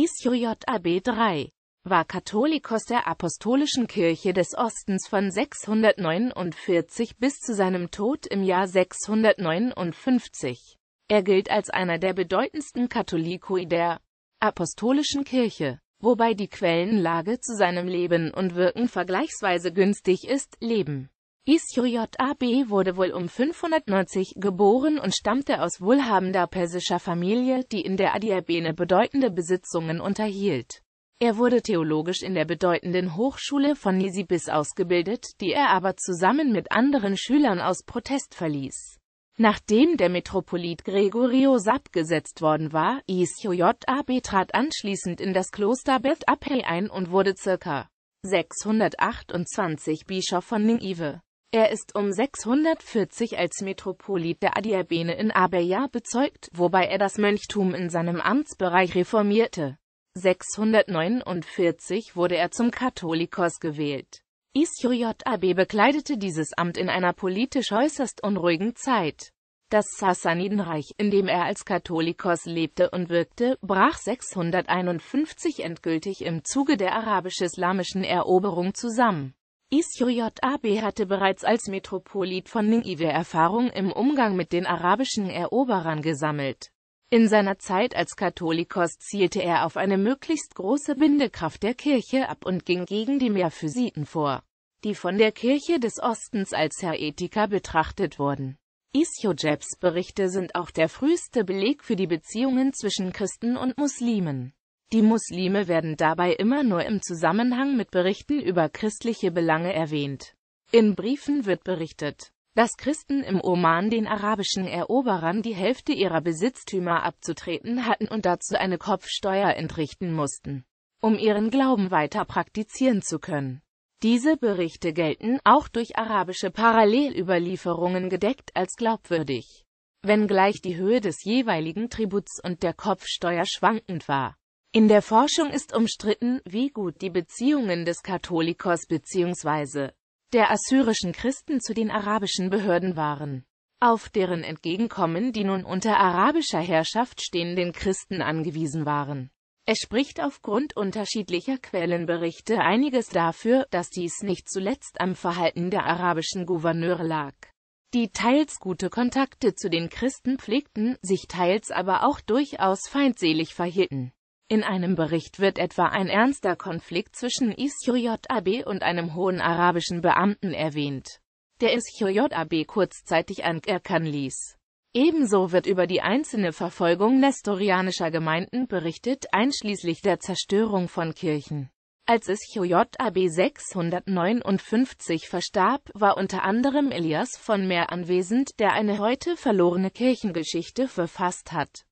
ISJAB 3 war Katholikos der Apostolischen Kirche des Ostens von 649 bis zu seinem Tod im Jahr 659. Er gilt als einer der bedeutendsten Katholikoi der Apostolischen Kirche, wobei die Quellenlage zu seinem Leben und Wirken vergleichsweise günstig ist, Leben Isjuriot AB wurde wohl um 590 geboren und stammte aus wohlhabender persischer Familie, die in der Adiabene bedeutende Besitzungen unterhielt. Er wurde theologisch in der bedeutenden Hochschule von Nisibis ausgebildet, die er aber zusammen mit anderen Schülern aus Protest verließ. Nachdem der Metropolit Gregorio Sapp gesetzt worden war, Isjojot AB trat anschließend in das Kloster Bet Abhey ein und wurde ca. 628 Bischof von Ningive. Er ist um 640 als Metropolit der Adiabene in Abeya bezeugt, wobei er das Mönchtum in seinem Amtsbereich reformierte. 649 wurde er zum Katholikos gewählt. Ischiot Abe bekleidete dieses Amt in einer politisch äußerst unruhigen Zeit. Das Sassanidenreich, in dem er als Katholikos lebte und wirkte, brach 651 endgültig im Zuge der arabisch-islamischen Eroberung zusammen. Isjoj Abe hatte bereits als Metropolit von Ninive Erfahrung im Umgang mit den arabischen Eroberern gesammelt. In seiner Zeit als Katholikos zielte er auf eine möglichst große Bindekraft der Kirche ab und ging gegen die Merphysiten vor, die von der Kirche des Ostens als Heretiker betrachtet wurden. Isjojebs Berichte sind auch der früheste Beleg für die Beziehungen zwischen Christen und Muslimen. Die Muslime werden dabei immer nur im Zusammenhang mit Berichten über christliche Belange erwähnt. In Briefen wird berichtet, dass Christen im Oman den arabischen Eroberern die Hälfte ihrer Besitztümer abzutreten hatten und dazu eine Kopfsteuer entrichten mussten, um ihren Glauben weiter praktizieren zu können. Diese Berichte gelten, auch durch arabische Parallelüberlieferungen gedeckt, als glaubwürdig, wenngleich die Höhe des jeweiligen Tributs und der Kopfsteuer schwankend war. In der Forschung ist umstritten, wie gut die Beziehungen des Katholikos bzw. der assyrischen Christen zu den arabischen Behörden waren. Auf deren Entgegenkommen die nun unter arabischer Herrschaft stehenden Christen angewiesen waren. Es spricht aufgrund unterschiedlicher Quellenberichte einiges dafür, dass dies nicht zuletzt am Verhalten der arabischen Gouverneure lag, die teils gute Kontakte zu den Christen pflegten, sich teils aber auch durchaus feindselig verhielten. In einem Bericht wird etwa ein ernster Konflikt zwischen Ischiot Abe und einem hohen arabischen Beamten erwähnt, der Ischiot Abe kurzzeitig anerkennen ließ. Ebenso wird über die einzelne Verfolgung nestorianischer Gemeinden berichtet, einschließlich der Zerstörung von Kirchen. Als Ischiot Abe 659 verstarb, war unter anderem Elias von Meer anwesend, der eine heute verlorene Kirchengeschichte verfasst hat.